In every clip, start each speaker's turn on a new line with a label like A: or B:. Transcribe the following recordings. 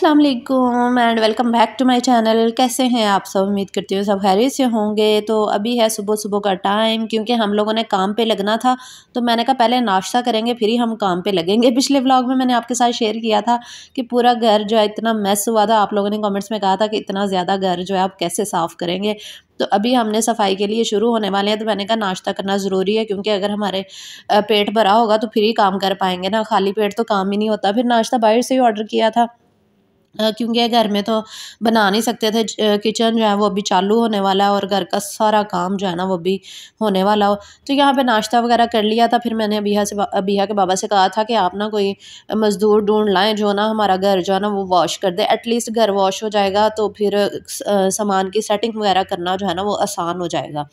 A: अस्सलाम वालेकुम and welcome back to my channel कैसे हैं आप सब उम्मीद करती हूँ सब खैरियत से होंगे तो अभी है सुबह सुबह का टाइम क्योंकि हम लोगों ने काम पे लगना था तो मैंने कहा पहले नाश्ता करेंगे फिर ही हम काम पे लगेंगे पिछले व्लॉग में मैंने आपके साथ शेयर किया था कि पूरा घर जो है इतना मेस हुआ था आप लोगों ने कॉमेंट्स में कहा था कि इतना ज़्यादा घर जो है आप कैसे साफ़ करेंगे तो अभी हमने सफाई के लिए शुरू होने वाले हैं तो मैंने कहा नाश्ता करना ज़रूरी है क्योंकि अगर हमारे पेट भरा होगा तो फिर ही काम कर पाएंगे ना खाली पेट तो काम ही नहीं होता फिर नाश्ता बाहर से ही ऑर्डर किया था क्योंकि घर में तो बना नहीं सकते थे किचन जो है वो अभी चालू होने वाला है और घर का सारा काम जो है ना वो भी होने वाला हो तो यहाँ पे नाश्ता वगैरह कर लिया था फिर मैंने अबिया से अबिया के बाबा से कहा था कि आप ना कोई मज़दूर ढूंढ लाएँ जो ना हमारा घर जो है ना वो वॉश कर दे एटलीस्ट घर वॉश हो जाएगा तो फिर सामान की सेटिंग वगैरह करना जो है ना वो आसान हो जाएगा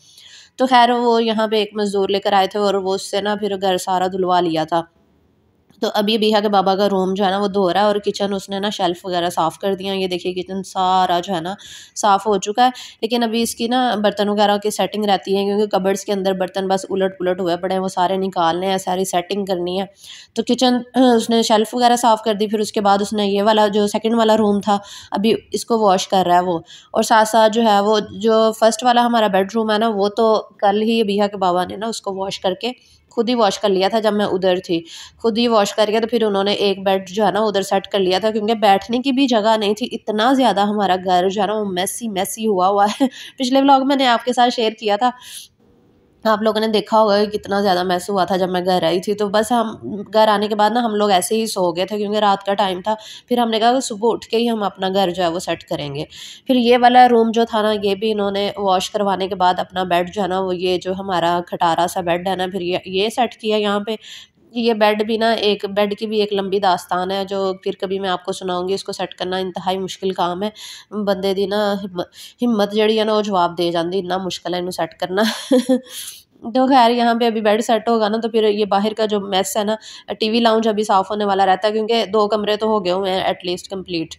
A: तो खैर वो यहाँ पर एक मज़दूर लेकर आए थे और वो उससे ना फिर घर सारा धुलवा लिया था तो अभी ये बिहा के बाबा का रूम जो है ना वो धो रहा है और किचन उसने ना शेल्फ़ वगैरह साफ़ कर दिया ये देखिए किचन सारा जो है ना साफ़ हो चुका है लेकिन अभी इसकी ना बर्तन वगैरह की सेटिंग रहती है क्योंकि कबर्ड्स के अंदर बर्तन बस उलट पुलट हुए पड़े हैं वो सारे निकालने हैं सारी सेटिंग करनी है तो किचन उसने शेल्फ़ वगैरह साफ़ कर दी फिर उसके बाद उसने ये वाला जो सेकेंड वाला रूम था अभी इसको वॉश कर रहा है वो और साथ साथ जो है वो जो फ़र्स्ट वाला हमारा बेडरूम है ना वो तो कल ही बिहा के बाबा ने ना उसको वॉश करके खुद ही वॉश कर लिया था जब मैं उधर थी खुद ही वॉश करके तो फिर उन्होंने एक बेड जो है ना उधर सेट कर लिया था क्योंकि बैठने की भी जगह नहीं थी इतना ज़्यादा हमारा घर जो है ना वो मैसी मैसी हुआ हुआ है पिछले ब्लॉग मैंने आपके साथ शेयर किया था तो आप लोगों ने देखा होगा कि कितना ज़्यादा मैस हुआ था जब मैं घर आई थी तो बस हम घर आने के बाद ना हम लोग ऐसे ही सो गए थे क्योंकि रात का टाइम था फिर हमने कहा कि सुबह उठ के ही हम अपना घर जो है वो सेट करेंगे फिर ये वाला रूम जो था ना ये भी इन्होंने वॉश करवाने के बाद अपना बेड जो है ना वो ये जो हमारा खटारा सा बेड है ना फिर ये ये सेट किया यहाँ पर ये बेड भी ना एक बेड की भी एक लंबी दास्तान है जो फिर कभी मैं आपको सुनाऊंगी इसको सेट करना इंतहाई मुश्किल काम है बंदे दी ना हिम्मत जड़ी है ना वो जवाब दे जाती इन्ना मुश्किल है इन सेट करना तो खैर यहाँ पे अभी बेड सेट होगा ना तो फिर ये बाहर का जो मेस है ना टीवी लाउंज अभी साफ़ होने वाला रहता है क्योंकि दो कमरे तो हो गए हुए हैं एटलीस्ट कंप्लीट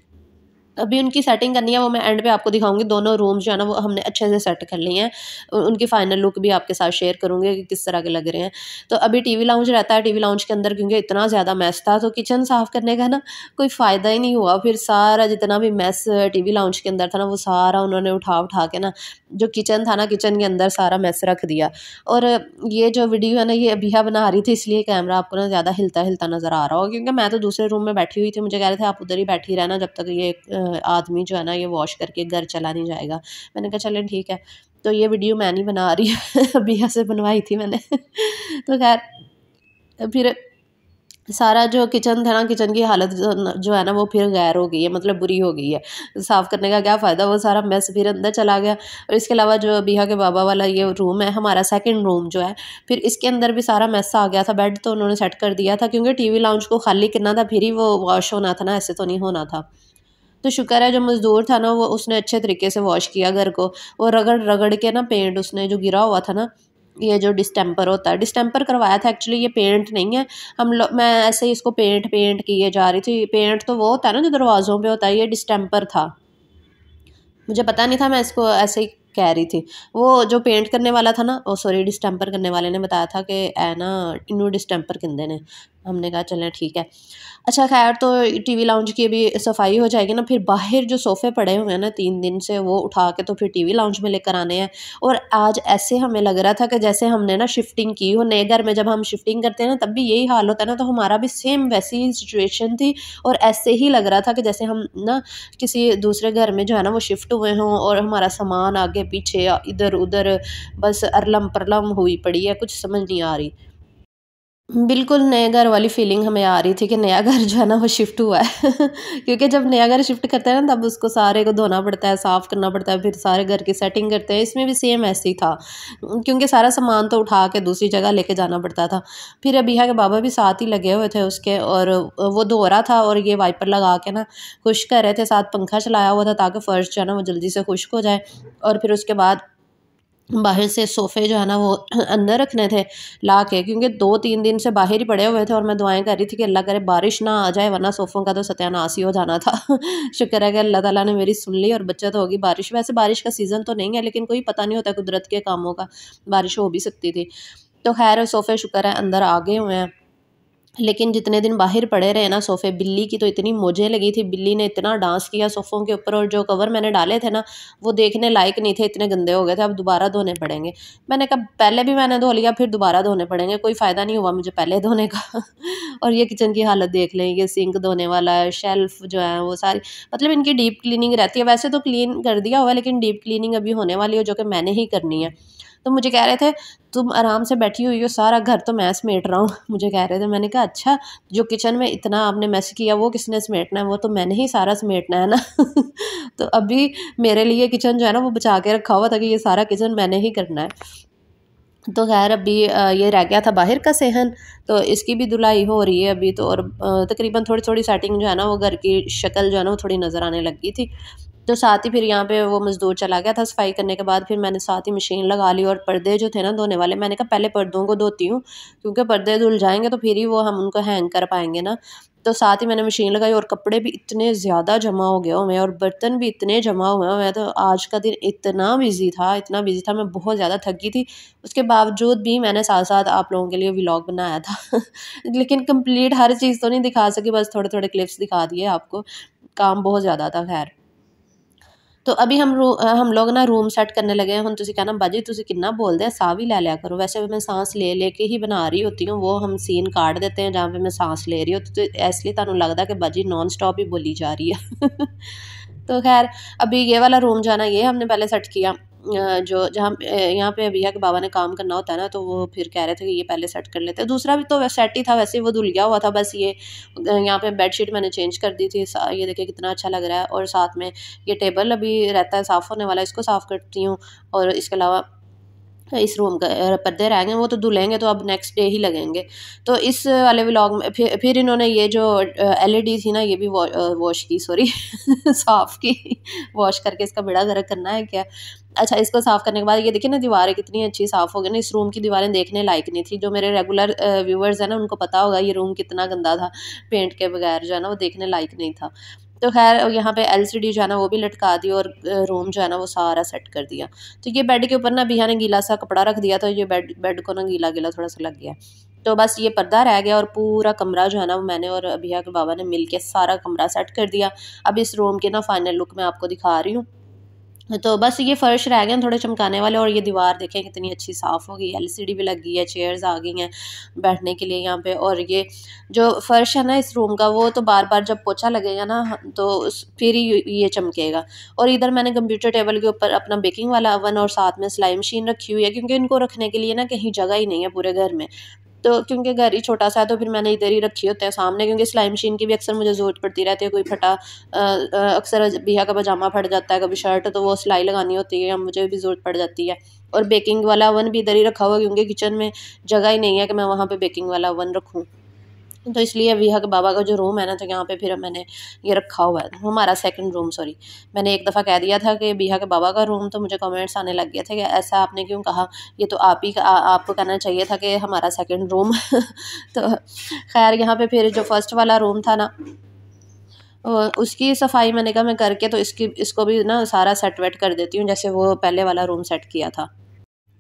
A: अभी उनकी सेटिंग करनी है वो मैं एंड पे आपको दिखाऊंगी दोनों रूम जो है ना वो हमने अच्छे से सेट कर लिए हैं उनकी फाइनल लुक भी आपके साथ शेयर करूँगी कि किस तरह के लग रहे हैं तो अभी टी वी लाउंज रहता है टी वी लाउंज के अंदर क्योंकि इतना ज़्यादा मैस था तो किचन साफ़ करने का ना कोई फ़ायदा ही नहीं हुआ फिर सारा जितना भी मैस टी वी लाउंज के अंदर था ना वो सारा उन्होंने उठा उठा के ना जो किचन था ना किचन के अंदर सारा मैस रख दिया और ये जो वीडियो है ना ये अभिया बना रही थी इसलिए कैमरा आपको ना ज़्यादा हिलता हिलता नज़र आ रहा हो क्योंकि मैं तो दूसरे रूम में बैठी हुई थी मुझे कह रहे थे आप उधर ही बैठी रहना जब तक ये आदमी जो है ना ये वॉश करके घर चला नहीं जाएगा मैंने कहा चलें ठीक है तो ये वीडियो मैं नहीं बना रही अभी से बनवाई थी मैंने तो खैर फिर सारा जो किचन था ना किचन की हालत जो है ना वो फिर गैर हो गई है मतलब बुरी हो गई है साफ़ करने का क्या फ़ायदा वो सारा मैस फिर अंदर चला गया और इसके अलावा जो बिहा के बाबा वाला ये रूम है हमारा सेकंड रूम जो है फिर इसके अंदर भी सारा मैस आ गया था बेड तो उन्होंने सेट कर दिया था क्योंकि टी वी को खाली करना था फिर ही वो वॉश होना था ना ऐसे तो नहीं होना था तो शुक्र है जो मज़दूर था ना वो उसने अच्छे तरीके से वॉश किया घर को वो रगड़ रगड़ के ना पेंट उसने जो गिरा हुआ था ना ये जो डिस्टेंपर होता है डिस्टेंपर करवाया था एक्चुअली ये पेंट नहीं है हम लोग मैं ऐसे ही इसको पेंट पेंट किए जा रही थी पेंट तो वो होता है ना जो दरवाज़ों पर होता है ये डिस्टेंपर था मुझे पता नहीं था मैं इसको ऐसे ही कह रही थी वो जो पेंट करने वाला था ना ओ सॉरी डिस्टेंपर करने वाले ने बताया था कि ए ना इनू डिस्टेंपर किंदे ने हमने कहा चलें ठीक है अच्छा खैर तो टीवी लाउंज की भी सफाई हो जाएगी ना फिर बाहर जो सोफ़े पड़े हुए हैं ना तीन दिन से वो उठा के तो फिर टीवी लाउंज में लेकर आने हैं और आज ऐसे हमें लग रहा था कि जैसे हमने ना शिफ्टिंग की हो नए घर में जब हम शिफ्टिंग करते हैं ना तब भी यही हाल होता है ना तो हमारा भी सेम वैसी ही सिचुएशन थी और ऐसे ही लग रहा था कि जैसे हम ना किसी दूसरे घर में जो है ना वो शिफ्ट हुए हों और हमारा सामान आगे पीछे इधर उधर बस अरलम परलम हुई पड़ी है कुछ समझ नहीं आ रही बिल्कुल नए घर वाली फीलिंग हमें आ रही थी कि नया घर जो है ना वो शिफ्ट हुआ है क्योंकि जब नया घर शिफ्ट करते हैं ना तब उसको सारे को धोना पड़ता है साफ़ करना पड़ता है फिर सारे घर की सेटिंग करते हैं इसमें भी सेम ऐसे ही था क्योंकि सारा सामान तो उठा के दूसरी जगह लेके जाना पड़ता था फिर अबिया के बाबा भी साथ ही लगे हुए थे उसके और वो धो रहा था और ये वाइपर लगा के ना खुश कर रहे थे साथ पंखा चलाया हुआ था ताकि फ़र्श जो है ना वो जल्दी से खुश्क हो जाए और फिर उसके बाद बाहर से सोफ़े जो है ना वो अंदर रखने थे ला के क्योंकि दो तीन दिन से बाहर ही पड़े हुए थे और मैं दुआएं कर रही थी कि अल्लाह करे बारिश ना आ जाए वरना सोफ़ों का तो सत्यानाश ही हो जाना था शुक्र है कि अल्लाह ताला ने मेरी सुन ली और बचत होगी बारिश वैसे बारिश का सीज़न तो नहीं है लेकिन कोई पता नहीं होता कुदरत के कामों का बारिश हो भी सकती थी तो खैर सोफ़े शुक्र है अंदर आ गए हुए हैं लेकिन जितने दिन बाहर पड़े रहे ना सोफ़े बिल्ली की तो इतनी मोजे लगी थी बिल्ली ने इतना डांस किया सोफ़ों के ऊपर और जो कवर मैंने डाले थे ना वो देखने लायक नहीं थे इतने गंदे हो गए थे अब दोबारा धोने पड़ेंगे मैंने कहा पहले भी मैंने धो लिया फिर दोबारा धोने पड़ेंगे कोई फ़ायदा नहीं हुआ मुझे पहले धोने का और ये किचन की हालत देख लें ये सिंक धोने वाला है शेल्फ़ जो है वो सारी मतलब इनकी डीप क्लिनिंग रहती है वैसे तो क्लीन कर दिया हुआ है लेकिन डीप क्लिनिंग अभी होने वाली है जो कि मैंने ही करनी है तो मुझे कह रहे थे तुम आराम से बैठी हुई हो सारा घर तो मैं समेट रहा हूँ मुझे कह रहे थे मैंने कहा अच्छा जो किचन में इतना आपने मैस किया वो किसने समेटना है वो तो मैंने ही सारा समेटना है ना तो अभी मेरे लिए किचन जो है ना वो बचा के रखा हुआ था कि ये सारा किचन मैंने ही करना है तो खैर अभी ये रह गया था बाहर का सेहन तो इसकी भी धुलाई हो रही है अभी तो और तकरीबन थोड़ी थोड़ी सेटिंग जो है ना वो घर की शक्ल जो है ना वो थोड़ी नज़र आने लगी थी तो साथ ही फिर यहाँ पे वो मज़दूर चला गया था सफाई करने के बाद फिर मैंने साथ ही मशीन लगा ली और पर्दे जो थे ना धोने वाले मैंने कहा पहले पर्दों को धोती हूँ क्योंकि पर्दे धुल जाएंगे तो फिर ही वो हम उनको हैंग कर पाएंगे ना तो साथ ही मैंने मशीन लगाई और कपड़े भी इतने ज़्यादा जमा हो गए हुए और बर्तन भी इतने जमा हुए हैं तो आज का दिन इतना बिजी था इतना बिजी था मैं बहुत ज़्यादा थकी थी उसके बावजूद भी मैंने साथ साथ आप लोगों के लिए व्लॉग बनाया था लेकिन कंप्लीट हर चीज़ तो नहीं दिखा सकी बस थोड़े थोड़े क्लिप्स दिखा दिए आपको काम बहुत ज़्यादा था खैर तो अभी हम रू हम लोग ना रूम सैट करने लगे हैं हम तुम कहना बाजी तुम किन्ना बोलते हैं सह भी ले लिया करो वैसे भी मैं सांस ले लेके ही बना रही होती हूँ वो हम सीन काट देते हैं जहाँ पे मैं सांस ले रही होती तो इसलिए तुम लगता कि बाजी नॉन स्टॉप ही बोली जा रही है तो खैर अभी ये वाला रूम जाना ये हमने पहले सेट किया जो जहाँ यहाँ पे भैया के बाबा ने काम करना होता है ना तो वो फिर कह रहे थे कि ये पहले सेट कर लेते हैं दूसरा भी तो सेट ही था वैसे वो धुल गया हुआ था बस ये यहाँ पे बेडशीट मैंने चेंज कर दी थी ये देखिए कितना अच्छा लग रहा है और साथ में ये टेबल अभी रहता है साफ़ होने वाला इसको साफ़ करती हूँ और इसके अलावा तो इस रूम का पर्दे रह गए वो तो धुलेंगे तो अब नेक्स्ट डे ही लगेंगे तो इस वाले व्लॉग में फिर फिर इन्होंने ये जो एलईडी थी ना ये भी वॉश की सॉरी साफ़ की वॉश करके इसका बेड़ा गर्क करना है क्या अच्छा इसको साफ़ करने के बाद ये देखिए ना दीवारें कितनी अच्छी साफ़ हो गई ना इस रूम की दीवारें देखने लायक नहीं थी जो मेरे रेगुलर व्यूअर्स हैं ना उनको पता होगा ये रूम कितना गंदा था पेंट के बगैर जो है ना वो देखने लायक नहीं था तो खैर यहाँ पे एलसीडी जो है ना वो भी लटका दी और रूम जो है ना वो सारा सेट कर दिया तो ये बेड के ऊपर ना बिहार ने गीला सा कपड़ा रख दिया तो ये बेड बेड को ना गीला गीला थोड़ा सा लग गया तो बस ये पर्दा रह गया और पूरा कमरा जो है ना वो मैंने और अभिया के बाबा ने मिलके सारा कमरा सेट कर दिया अब इस रूम के ना फाइनल लुक मैं आपको दिखा रही हूँ तो बस ये फ़र्श रह गए हैं थोड़े चमकाने वाले और ये दीवार देखें कितनी अच्छी साफ़ हो गई एलसीडी भी लग गई है चेयर्स आ गई हैं बैठने के लिए यहाँ पे और ये जो फ़र्श है ना इस रूम का वो तो बार बार जब पोछा लगेगा ना तो फिर ही ये चमकेगा और इधर मैंने कंप्यूटर टेबल के ऊपर अपना बेकिंग वाला ओवन और साथ में सिलाई मशीन रखी हुई है क्योंकि इनको रखने के लिए ना कहीं जगह ही नहीं है पूरे घर में तो क्योंकि घर ही छोटा सा है तो फिर मैंने इधर ही रखी होते हैं सामने क्योंकि सिलाई मशीन की भी अक्सर मुझे ज़रूरत पड़ती रहती है कोई फटा अक्सर बिया का पजामा फट जाता है कभी शर्ट तो वो सिलाई लगानी होती है मुझे भी ज़रूरत पड़ जाती है और बेकिंग वाला ओवन भी इधर ही रखा हुआ क्योंकि किचन में जगह ही नहीं है कि मैं वहाँ पर बेकिंग वाला ओवन रखूँ तो इसलिए विहक बाबा का जो रूम है ना तो यहाँ पे फिर मैंने ये रखा हुआ है हमारा सेकंड रूम सॉरी मैंने एक दफ़ा कह दिया था कि विहक बाबा का रूम तो मुझे कमेंट्स आने लग गया था कि ऐसा आपने क्यों कहा ये तो आप ही आपको कहना चाहिए था कि हमारा सेकंड रूम तो खैर यहाँ पे फिर जो फर्स्ट वाला रूम था ना उसकी सफाई मैंने कहा मैं करके तो इसकी इसको भी ना सारा सेट वेट कर देती हूँ जैसे वो पहले वाला रूम सेट किया था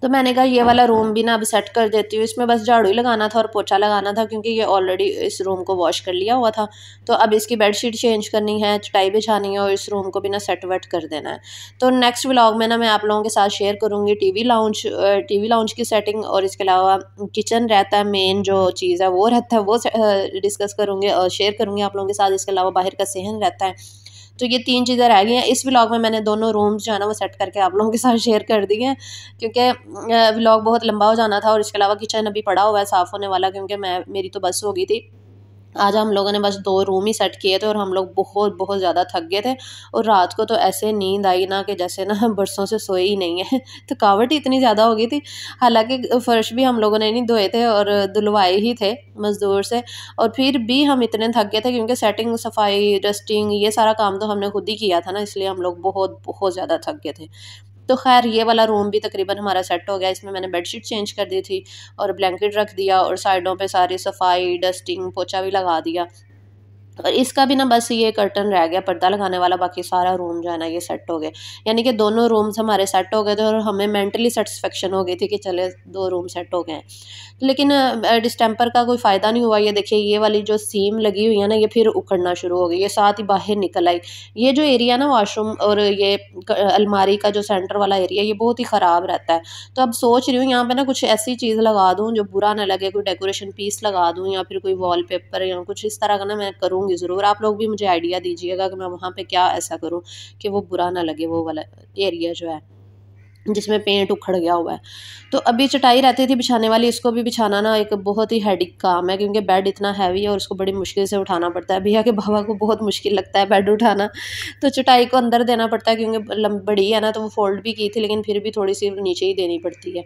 A: तो मैंने कहा ये वाला रूम भी ना अब सेट कर देती हूँ इसमें बस झाड़ू ही लगाना था और पोछा लगाना था क्योंकि ये ऑलरेडी इस रूम को वॉश कर लिया हुआ था तो अब इसकी बेडशीट चेंज करनी है चटाई बिछानी है और इस रूम को भी ना सेट वेट कर देना है तो नेक्स्ट व्लॉग में ना मैं आप लोगों के साथ शेयर करूँगी T V lounge T V lounge की सेटिंग और इसके अलावा किचन रहता है मेन जो चीज़ है वो रहता है वो डिस्कस करूँगी और शेयर करूँगी आप लोगों के साथ इसके अलावा बाहर का सहन रहता है तो ये तीन चीज़ें रह गई हैं इस व्लॉग में मैंने दोनों रूम्स जो है ना वो सेट करके आप लोगों के साथ शेयर कर दिए हैं क्योंकि व्लॉग बहुत लंबा हो जाना था और इसके अलावा किचन अभी पड़ा हुआ है साफ़ होने वाला क्योंकि मैं मेरी तो बस हो गई थी आज हम लोगों ने बस दो रूम ही सेट किए थे और हम लोग बहुत बहुत ज़्यादा थक गए थे और रात को तो ऐसे नींद आई ना कि जैसे ना बरसों से सोए ही नहीं है थकावट तो ही इतनी ज़्यादा हो गई थी हालांकि फ़र्श भी हम लोगों ने नहीं धोए थे और धुलवाए ही थे मज़दूर से और फिर भी हम इतने थक गए थे क्योंकि सेटिंग सफाई डस्टिंग ये सारा काम तो हमने खुद ही किया था ना इसलिए हम लोग बहुत बहुत ज़्यादा थक गए थे तो खैर ये वाला रूम भी तकरीबन हमारा सेट हो गया इसमें मैंने बेडशीट चेंज कर दी थी और ब्लैंकेट रख दिया और साइडों पर सारी सफाई डस्टिंग पोछा भी लगा दिया और इसका भी ना बस ये कर्टन रह गया पर्दा लगाने वाला बाकी सारा रूम जो है ना ये सेट हो गया यानी कि दोनों रूम्स हमारे सेट हो गए थे और हमें मेंटली सेटिस्फेक्शन हो गई थी कि चले दो रूम सेट हो गए हैं लेकिन डिस्टेंपर का कोई फ़ायदा नहीं हुआ ये देखिए ये वाली जो सीम लगी हुई है ना ये फिर उखड़ना शुरू हो गई ये साथ ही बाहर निकल आई ये जो एरिया ना वाशरूम और ये अलमारी का जो सेंटर वाला एरिया ये बहुत ही ख़राब रहता है तो अब सोच रही हूँ यहाँ पर ना कुछ ऐसी चीज़ लगा दूँ जो बुरा ना लगे कोई डेकोरेशन पीस लगा दूँ या फिर कोई वॉल या कुछ इस तरह का ना मैं करूँगी करूँगी ज़रूर आप लोग भी मुझे आइडिया दीजिएगा कि मैं वहाँ पर क्या ऐसा करूँ कि वो बुरा ना लगे वो वाला एरिया जो है जिसमें पेंट उखड़ गया हुआ है तो अभी चटाई रहती थी बिछाने वाली इसको भी बिछाना ना एक बहुत ही हैडिक काम है क्योंकि बेड इतना हैवी है और उसको बड़ी मुश्किल से उठाना पड़ता है भैया के बाबा को बहुत मुश्किल लगता है बेड उठाना तो चटाई को अंदर देना पड़ता है क्योंकि बड़ी है ना तो वो फोल्ड भी की थी लेकिन फिर भी थोड़ी सी नीचे ही देनी पड़ती है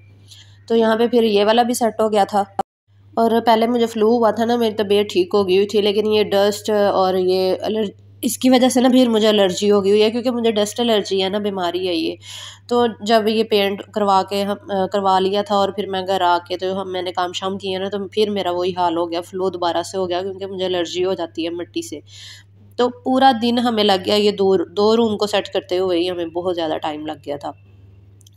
A: तो यहाँ पर फिर ये वाला भी सेट हो गया था और पहले मुझे फ्लू हुआ था ना मेरी तबीयत ठीक हो गई हुई थी लेकिन ये डस्ट और ये अलर्ज इसकी वजह से ना फिर मुझे एलर्जी हो गई हुई है क्योंकि मुझे डस्ट एलर्जी है ना बीमारी है ये तो जब ये पेंट करवा के हम करवा लिया था और फिर मैं घर आके तो हम मैंने काम शाम किए ना तो फिर मेरा वही हाल हो गया फ्लू दोबारा से हो गया क्योंकि मुझे एलर्जी हो जाती है मिट्टी से तो पूरा दिन हमें लग गया ये दो दो रूम को सेट करते हुए ही हमें बहुत ज़्यादा टाइम लग गया था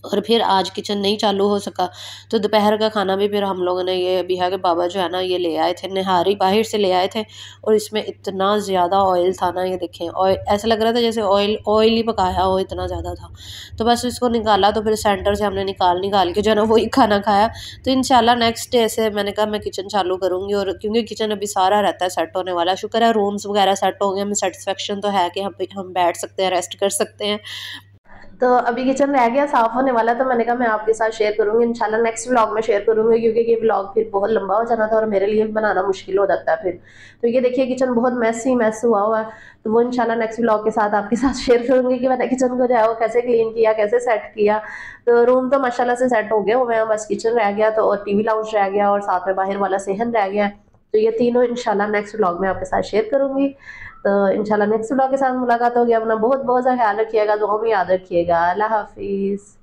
A: और फिर आज किचन नहीं चालू हो सका तो दोपहर का खाना भी फिर हम लोगों ने ये बिहार के बाबा जो है ना ये ले आए थे नहारी बाहर से ले आए थे और इसमें इतना ज़्यादा ऑयल था ना ये देखें ऑयल ऐसा लग रहा था जैसे ऑयल ऑयल ही पकाया हो इतना ज़्यादा था तो बस इसको निकाला तो फिर सेंटर से हमने निकाल निकाल के जो है ना वही खाना खाया तो इन नेक्स्ट डे से मैंने कहा मैं किचन चालू करूँगी और क्योंकि किचन अभी सारा रहता है सेट होने वाला शुक्र है रूम्स वगैरह सेट हो गए हमें सेटिसफेक्शन तो है कि हम हम बैठ सकते हैं रेस्ट कर सकते हैं तो अभी किचन रह गया साफ होने वाला तो मैंने कहा मैं आपके साथ शेयर करूंगी इंशाल्लाह नेक्स्ट व्लॉग में शेयर करूंगी क्योंकि ये व्लॉग फिर बहुत लंबा हो जाना था और मेरे लिए बनाना मुश्किल हो जाता है फिर तो ये देखिए किचन बहुत मैस ही मैस हुआ हुआ है तो वो इंशाल्लाह नेक्स्ट व्लॉग के साथ आपके साथ शेयर करूंगी कि मैंने किचन को जाए कैसे क्लीन किया कैसे सेट किया तो रूम तो माशाला से सेट हो गया हुआ है बस किचन रह गया तो और टीवी लाउंज रह गया और साथ में बाहर वाला सेहन रह गया तो ये तीनों इंशाल्लाह नेक्स्ट व्लॉग में आपके साथ शेयर करूंगी तो इंशाल्लाह नेक्स्ट ब्लॉग के साथ मुलाकात होगी अपना बहुत बहुत सा ख्याल रखिएगा दुआ में याद रखिएगा अल्लाह हाफिज़